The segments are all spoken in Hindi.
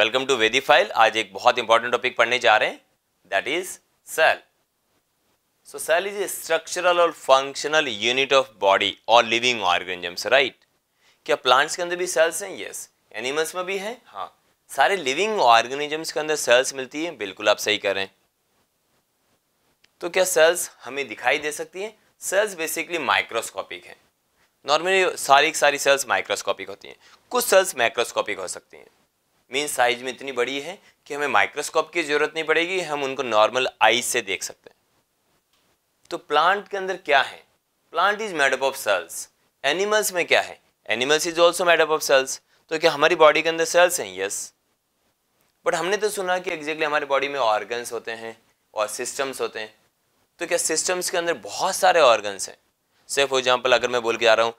वेलकम टू वेदी फाइल आज एक बहुत इंपॉर्टेंट टॉपिक पढ़ने जा रहे हैं that is cell so cell is a structural और फंक्शनल यूनिट ऑफ बॉडी और लिविंग ऑर्गेनिजम्स राइट क्या प्लांट्स के अंदर भी सेल्स हैं यस एनिमल्स में भी है हाँ सारे लिविंग ऑर्गेनिजम्स के अंदर सेल्स मिलती है बिल्कुल आप सही करें तो क्या सेल्स हमें दिखाई दे सकती हैं सेल्स बेसिकली माइक्रोस्कोपिक हैं नॉर्मली सारी सारी सेल्स माइक्रोस्कोपिक होती हैं कुछ सेल्स माइक्रोस्कोपिक हो सकती हैं मीन साइज में इतनी बड़ी है कि हमें माइक्रोस्कोप की ज़रूरत नहीं पड़ेगी हम उनको नॉर्मल आई से देख सकते हैं तो प्लांट के अंदर क्या है plant is made up of cells animals में क्या है animals is also made up of cells तो क्या हमारी बॉडी के अंदर सेल्स हैं यस बट हमने तो सुना कि एग्जैक्टली exactly हमारी बॉडी में ऑर्गन्स होते हैं और सिस्टम्स होते हैं तो क्या सिस्टम्स के अंदर बहुत सारे ऑर्गन्स हैं से फॉर एग्जाम्पल अगर मैं बोल के आ रहा हूँ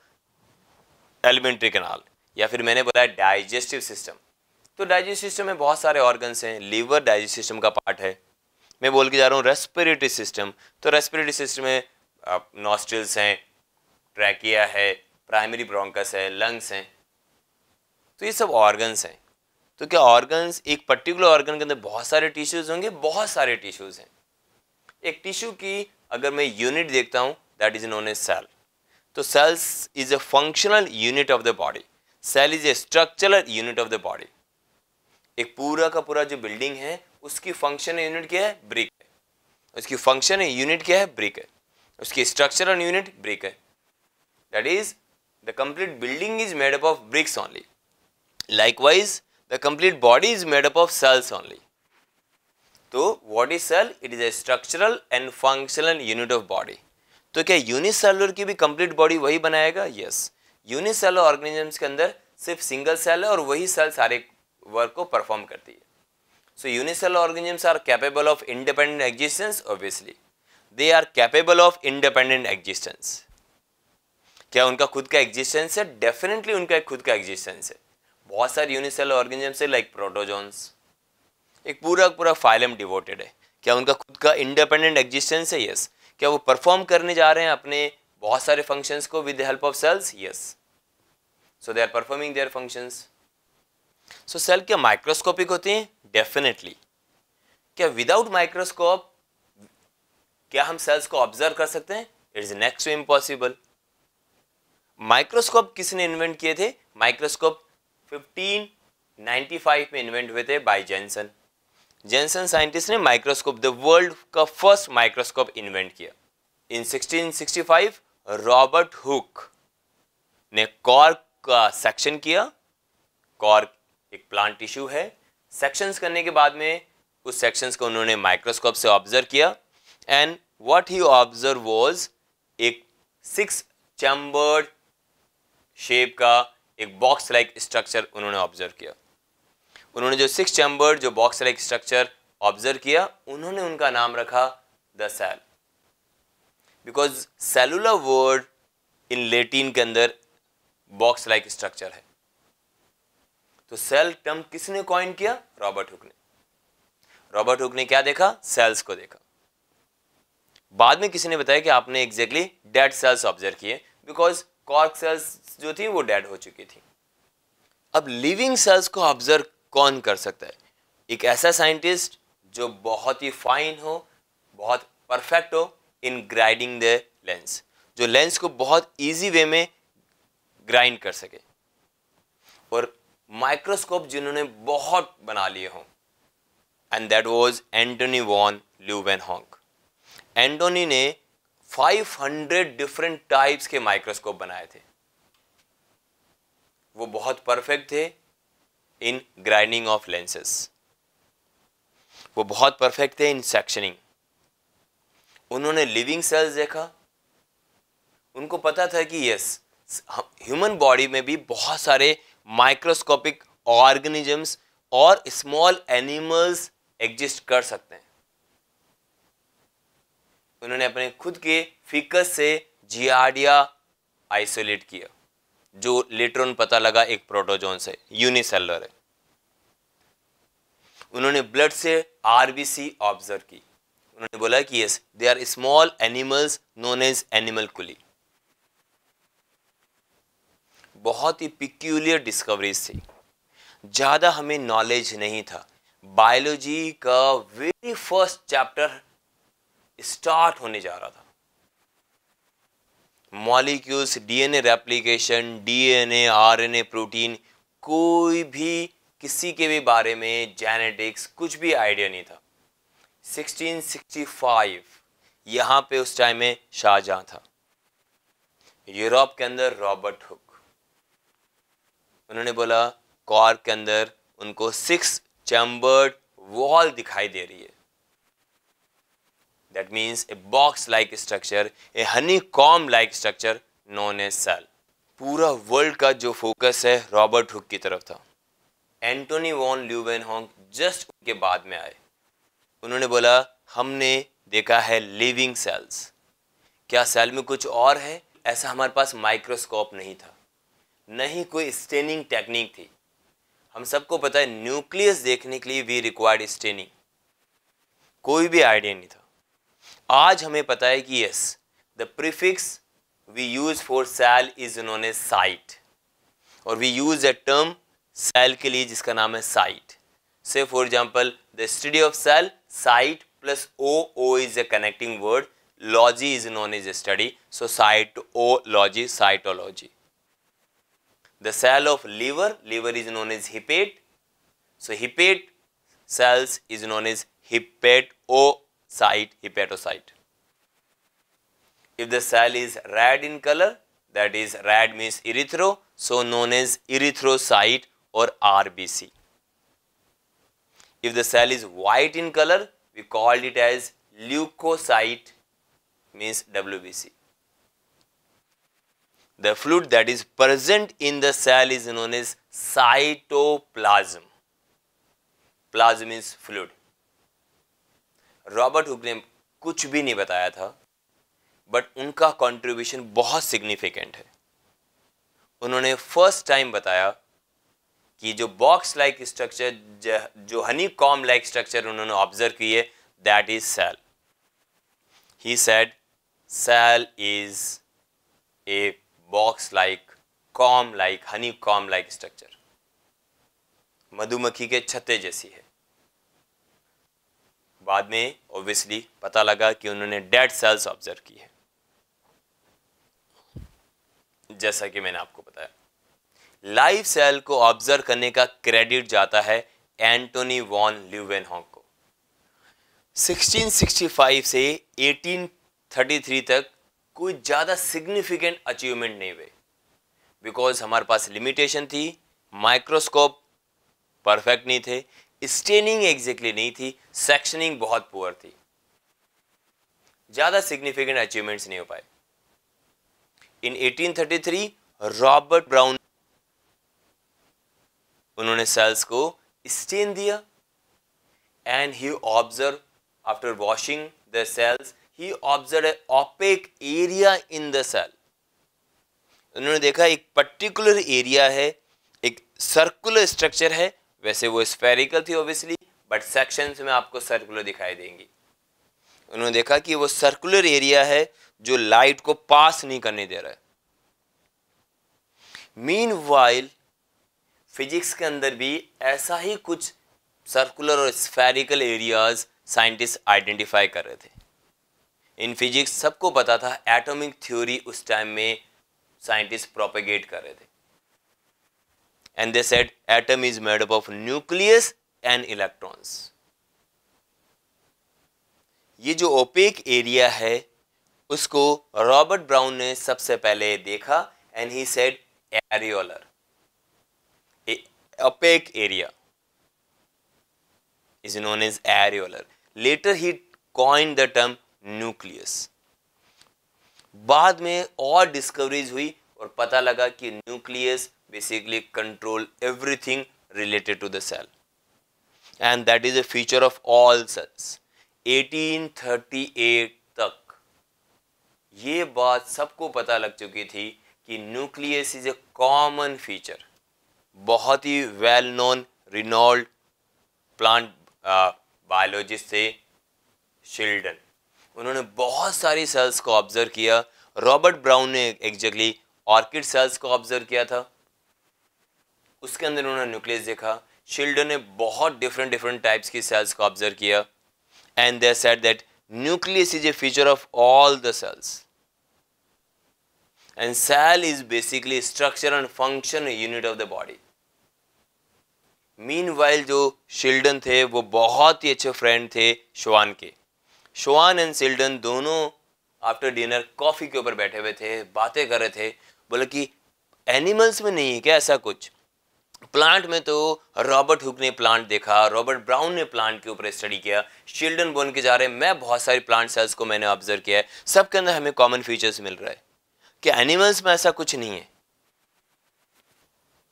एलिमेंट्री कैनाल या फिर मैंने बोला डाइजेस्टिव सिस्टम तो डाइजेस्ट सिस्टम में बहुत सारे ऑर्गन्स हैं लीवर डाइजेस्ट सिस्टम का पार्ट है मैं बोल के जा रहा हूँ रेस्पिरेटरी सिस्टम तो रेस्पिरेटरी सिस्टम में नॉस्ट्रिल्स हैं ट्रैकिया है प्राइमरी ब्रोंकस है लंग्स हैं तो ये सब ऑर्गन्स हैं तो क्या ऑर्गन्स एक पर्टिकुलर ऑर्गन के अंदर बहुत सारे टिश्यूज़ होंगे बहुत सारे टिश्यूज़ हैं एक टिश्यू की अगर मैं यूनिट देखता हूँ that is known as cell तो cells is a functional unit of the body cell is a structural unit of the body एक पूरा का पूरा जो बिल्डिंग है उसकी फंक्शन यूनिट क्या है ब्रिक है उसकी फंक्शन यूनिट क्या है ब्रिक है उसकी स्ट्रक्चरल यूनिट ब्रिक है that is the complete building is made up of bricks only likewise the complete body is made up of cells only तो what is cell it is a structural and functional unit of body तो क्या यूनिसेलुलर की भी कंप्लीट बॉडी वही बनाएगा यस यूनिसेलुलर ऑर्गेनिजम्स के अंदर सिर्फ सिंगल सेल है और वही सेल सारे वर्क को परफॉर्म करती है so unicell organisms are capable of independent existence obviously they are capable of independent existence क्या उनका खुद का एग्जिस्टेंस है डेफिनेटली उनका एक खुद का एग्जिस्टेंस है बहुत सारे यूनिसेल ऑर्गेनिजम्स है लाइक प्रोटोजोन्स एक पूरा पूरा फाइलम डिवोटेड है क्या उनका खुद का इंडिपेंडेंट एग्जिस्टेंस है यस क्या वो परफॉर्म करने जा रहे हैं अपने बहुत सारे फंक्शंस को with the help of cells yes so they are performing their functions so so, cell क्या माइक्रोस्कोपिक होती हैं डेफिनेटली क्या विदाउट माइक्रोस्कोप क्या हम सेल्स को ऑब्जर्व कर सकते हैं it is next to impossible microscope किसने इन्वेंट किए थे माइक्रोस्कोप 1595 में इन्वेंट हुए थे बाय जेंसन जेंसन साइंटिस्ट ने माइक्रोस्कोप द वर्ल्ड का फर्स्ट माइक्रोस्कोप इन्वेंट किया इन 1665 रॉबर्ट हुक ने कॉर्क का सेक्शन किया कॉर्क एक प्लांट टिश्यू है सेक्शंस करने के बाद में उस सेक्शंस को उन्होंने माइक्रोस्कोप से ऑब्जर्व किया and what he observe was एक सिक्स चैम्बर्ड शेप का एक बॉक्स लाइक स्ट्रक्चर उन्होंने ऑब्जर्व किया उन्होंने जो सिक्स चैम्बर्ड जो बॉक्स लाइक स्ट्रक्चर ऑब्जर्व किया उन्होंने उनका नाम रखा the cell because cellular word in Latin के अंदर बॉक्स लाइक स्ट्रक्चर है तो सेल टर्म किसने कॉइन किया रॉबर्ट हुक ने रॉबर्ट हुक ने क्या देखा सेल्स को देखा बाद में किसी ने बताया कि आपने एग्जैक्टली डेड सेल्स ऑब्जर्व किए बिकॉज कॉर्क सेल्स जो थी वो डेड हो चुकी थी अब लिविंग सेल्स को ऑब्जर्व कौन कर सकता है एक ऐसा साइंटिस्ट जो बहुत ही फाइन हो बहुत परफेक्ट हो इन ग्राइडिंग द लेंस जो लेंस को बहुत इजी वे में ग्राइंड कर सके माइक्रोस्कोप जिन्होंने बहुत बना लिए हों and that was Antonie van Leeuwenhoek Antonie ने 500 डिफरेंट टाइप्स के माइक्रोस्कोप बनाए थे वो बहुत परफेक्ट थे इन ग्राइंडिंग ऑफ लेंसेस वो बहुत परफेक्ट थे इन सेक्शनिंग उन्होंने लिविंग सेल्स देखा उनको पता था कि यस ह्यूमन बॉडी में भी बहुत सारे माइक्रोस्कोपिक ऑर्गेनिजम्स और स्मॉल एनिमल्स एग्जिस्ट कर सकते हैं उन्होंने अपने खुद के फिकस से जियाडिया आइसोलेट किया जो लेट्रोन पता लगा एक प्रोटोजोन से यूनिसेलर है उन्होंने ब्लड से आरबीसी ऑब्जर्व की उन्होंने बोला कि yes they are small animals known as animalcules बहुत ही पिक्यूलियर डिस्कवरीज थी ज़्यादा हमें नॉलेज नहीं था बायोलॉजी का वेरी फर्स्ट चैप्टर स्टार्ट होने जा रहा था molecules DNA replication DNA RNA protein कोई भी किसी के भी बारे में जेनेटिक्स कुछ भी आइडिया नहीं था 1665 यहाँ पे उस टाइम में शाहजहां था यूरोप के अंदर रॉबर्ट हुक उन्होंने बोला कॉर के अंदर उनको सिक्स चैम्बर्ड वॉल दिखाई दे रही है that means a box like structure a honeycomb like structure known a cell पूरा वर्ल्ड का जो फोकस है रॉबर्ट हुक की तरफ था Antonie van Leeuwenhoek just उनके बाद में आए उन्होंने बोला हमने देखा है लिविंग सेल्स क्या सेल में कुछ और है ऐसा हमारे पास माइक्रोस्कोप नहीं था न ही कोई स्टेनिंग टेक्निक थी हम सबको पता है न्यूक्लियस देखने के लिए वी रिक्वायर्ड स्टेनिंग कोई भी आइडिया नहीं था आज हमें पता है कि yes the prefix we use for cell is known cyto और we use a term cell के लिए जिसका नाम है साइट से for example the study of cell cyto plus o o is a connecting word logy is is a study so cyto o logy cytology The cell of liver, liver is known as hepate So hepate cells is known as hepatocyte, hepatocyte. If the cell is red in color, that is red means erythro, so known as erythrocyte or RBC. If the cell is white in color, we called it as leukocyte means WBC. The fluid that is present in the cell is known as cytoplasm. Plasm is fluid. Robert Hooke ने कुछ भी नहीं बताया था बट उनका कॉन्ट्रीब्यूशन बहुत सिग्निफिकेंट है उन्होंने फर्स्ट टाइम बताया कि जो बॉक्स लाइक स्ट्रक्चर जो हनी कॉम लाइक स्ट्रक्चर उन्होंने ऑब्जर्व किए that is cell he said cell is a box like comb like honeycomb like structure मधुमक्खी के छत्ते जैसी है बाद में ऑब्वियसली पता लगा कि उन्होंने डेड सेल्स ऑब्जर्व की है जैसा कि मैंने आपको बताया लाइव सेल को ऑब्जर्व करने का क्रेडिट जाता है एंटोनी वॉन ल्यूवेन को 1665 से 1833 तक कोई ज़्यादा सिग्निफिकेंट अचीवमेंट नहीं हुए बिकॉज हमारे पास लिमिटेशन थी माइक्रोस्कोप परफेक्ट नहीं थे स्टेनिंग एग्जैक्टली नहीं थी सेक्शनिंग बहुत पुअर थी ज़्यादा सिग्निफिकेंट अचीवमेंट्स नहीं हो पाए इन 1833 रॉबर्ट ब्राउन उन्होंने सेल्स को स्टेन दिया and he observe after washing the cells he observed a opaque area in the cell उन्होंने देखा एक पर्टिकुलर एरिया है एक सर्कुलर स्ट्रक्चर है वैसे वो स्पेरिकल थी ऑब्वियसली बट सेक्शंस में आपको सर्कुलर दिखाई देंगी उन्होंने देखा कि वो सर्कुलर एरिया है जो लाइट को पास नहीं करने दे रहा है मीन वाइल फिजिक्स के अंदर भी ऐसा ही कुछ सर्कुलर और स्पेरिकल एरियाज साइंटिस्ट आइडेंटिफाई कर रहे थे इन फिजिक्स सबको पता था एटॉमिक थ्योरी उस टाइम में साइंटिस्ट प्रोपेगेट कर रहे थे and they said atom is made up of nucleus and electrons ये जो ओपेक एरिया है उसको रॉबर्ट ब्राउन ने सबसे पहले देखा and he said areolar opaque area is known as areolar later he coin the term nucleus बाद में और डिस्कवरीज हुई और पता लगा कि न्यूक्लियस basically control everything related to the cell and that is a feature of all cells 1838 तक ये बात सबको पता लग चुकी थी कि nucleus is a common feature बहुत ही well known renowned plant biologist थे शिल्डन उन्होंने बहुत सारी सेल्स को ऑब्जर्व किया रॉबर्ट ब्राउन ने एग्जैक्टली ऑर्किड सेल्स को ऑब्जर्व किया था उसके अंदर उन्होंने न्यूक्लियस देखा शिल्डर ने बहुत डिफरेंट डिफरेंट टाइप्स की सेल्स को ऑब्जर्व किया and they said that nucleus is a feature of all the cells and cell is basically structure and function unit of the body meanwhile जो शिल्डन थे वो बहुत ही अच्छे फ्रेंड थे श्वान के शोआन एंड सिल्डन दोनों आफ्टर डिनर कॉफ़ी के ऊपर बैठे हुए थे बातें कर रहे थे बोले कि एनिमल्स में नहीं है क्या ऐसा कुछ प्लांट में तो रॉबर्ट हुक ने प्लांट देखा रॉबर्ट ब्राउन ने प्लांट के ऊपर स्टडी किया शिल्डन बोन के जा रहे मैं बहुत सारी प्लांट सेल्स को मैंने ऑब्जर्व किया है सब के अंदर हमें कॉमन फीचर्स मिल रहा है कि एनिमल्स में ऐसा कुछ नहीं है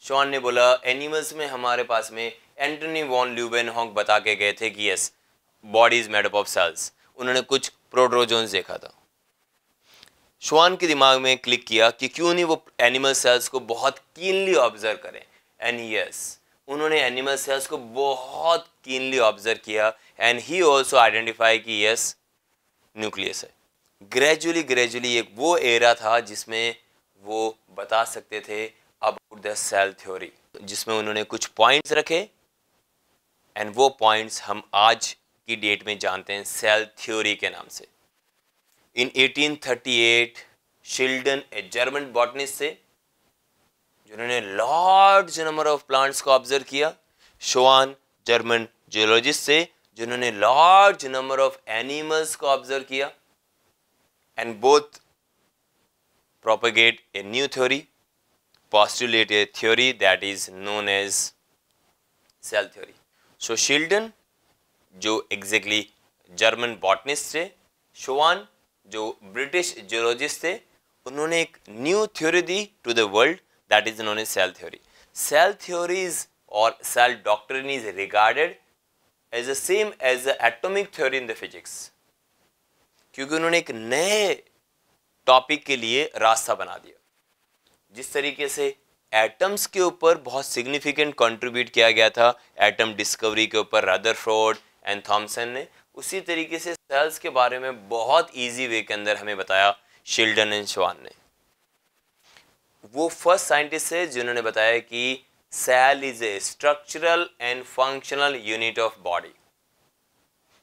शॉन ने बोला एनिमल्स में हमारे पास में एंटनी वॉन ल्यूबेन हॉक बता के गए थे कि yes body is made up of cells उन्होंने कुछ प्रोड्रोजोन्स देखा था श्वान के दिमाग में क्लिक किया कि क्यों नहीं वो एनिमल सेल्स को बहुत कीनली ऑब्जर्व करें एंड यस उन्होंने एनिमल सेल्स को बहुत कीनली ऑब्जर्व किया एंड ही ऑल्सो आइडेंटिफाई कि यस न्यूक्लियस है ग्रेजुअली ग्रेजुअली एक वो एरा था जिसमें वो बता सकते थे अबाउट द सेल थ्योरी जिसमें उन्होंने कुछ पॉइंट्स रखे एंड वो पॉइंट्स हम आज की डेट में जानते हैं सेल थ्योरी के नाम से इन 1838 शिल्डन ए जर्मन बॉटनिस्ट से जिन्होंने लार्ज नंबर ऑफ प्लांट्स को ऑब्जर्व किया शोआन जर्मन जियोलॉजिस्ट से जिन्होंने लार्ज नंबर ऑफ एनिमल्स को ऑब्जर्व किया and both propagate a new theory postulate a theory that is known as cell theory. So Shildon जो एग्जैक्टली जर्मन बॉटनिस्ट थे शोवान जो ब्रिटिश जियोलॉजिस्ट थे उन्होंने एक न्यू थ्योरी दी to the world that is उन्होंने सेल थ्योरी सेल थ्योरीज और cell doctrine is regarded as a same as a atomic theory in the physics क्योंकि उन्होंने एक नए टॉपिक के लिए रास्ता बना दिया जिस तरीके से एटम्स के ऊपर बहुत सिग्निफिकेंट कंट्रीब्यूट किया गया था एटम डिस्कवरी के ऊपर रदरफोर्ड एंड थॉमसन ने उसी तरीके से सेल्स के बारे में बहुत ईजी वे के अंदर हमें बताया शिल्डन एंड शवान ने वो फर्स्ट साइंटिस्ट है जिन्होंने बताया कि cell is a structural and functional unit of body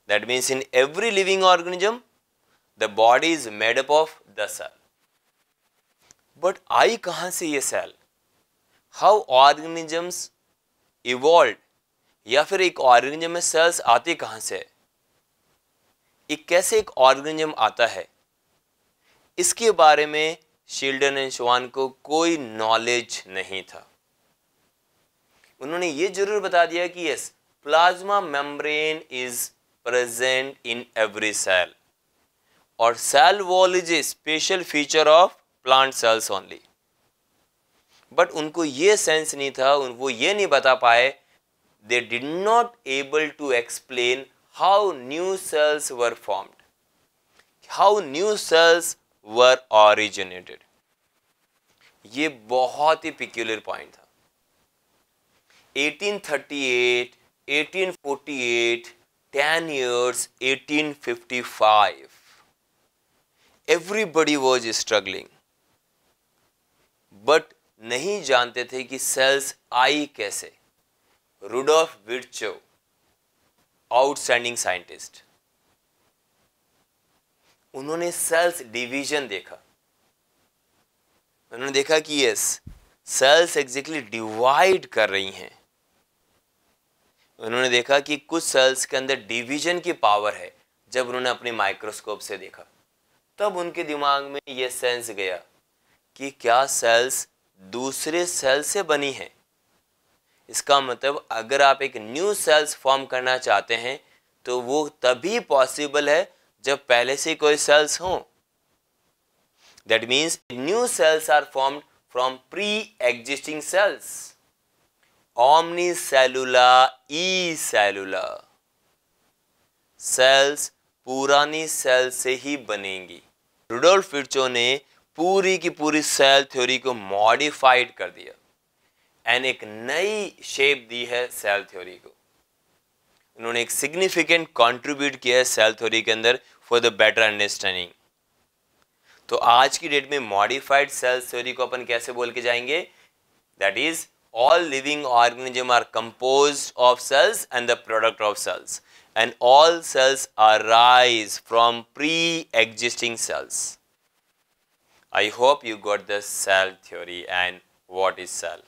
that means in every living organism the body is made up of the cell but आई कहाँ से ये सेल हाउ ऑर्गेनिजम्स इवॉल्व या फिर एक ऑर्गेनिज्म में सेल्स आते कहाँ से एक कैसे एक ऑर्गेनिज्म आता है इसके बारे में शिल्डन एंड शवान को कोई नॉलेज नहीं था उन्होंने ये जरूर बता दिया कि yes plasma membrane is present in every cell और cell wall is a special feature of plant cells only but उनको ये सेंस नहीं था उन वो ये नहीं बता पाए they did not able to explain how new cells were formed, how new cells were originated. ये बहुत ही peculiar point था 1838, 1848, 10 years, 1855. Everybody was struggling. But नहीं जानते थे कि cells आई कैसे Rudolf Virchow, आउटस्टैंडिंग साइंटिस्ट उन्होंने सेल्स डिवीजन देखा उन्होंने देखा कि यस सेल्स एग्जैक्टली डिवाइड कर रही हैं उन्होंने देखा कि कुछ सेल्स के अंदर डिवीजन की पावर है जब उन्होंने अपने माइक्रोस्कोप से देखा तब उनके दिमाग में यह सेंस गया कि क्या सेल्स दूसरे सेल से बनी हैं इसका मतलब अगर आप एक न्यू सेल्स फॉर्म करना चाहते हैं तो वो तभी पॉसिबल है जब पहले से कोई सेल्स हों that means new cells are formed from pre existing cells ऑमनी सेलुला ई सेलुला सेल्स पुरानी सेल से ही बनेंगी रुडोल्फ फिटचो ने पूरी की पूरी सेल थ्योरी को मॉडिफाइड कर दिया एंड एक नई शेप दी है सेल थ्योरी को उन्होंने एक सिग्निफिकेंट कंट्रीब्यूट किया है सेल थ्योरी के अंदर फॉर द बेटर अंडरस्टैंडिंग तो आज की डेट में मॉडिफाइड सेल थ्योरी को अपन कैसे बोल के जाएंगे that is all living organism are compose of cells and the product of cells and all cells are rise from pre existing cells I hope you got the cell theory and what is cell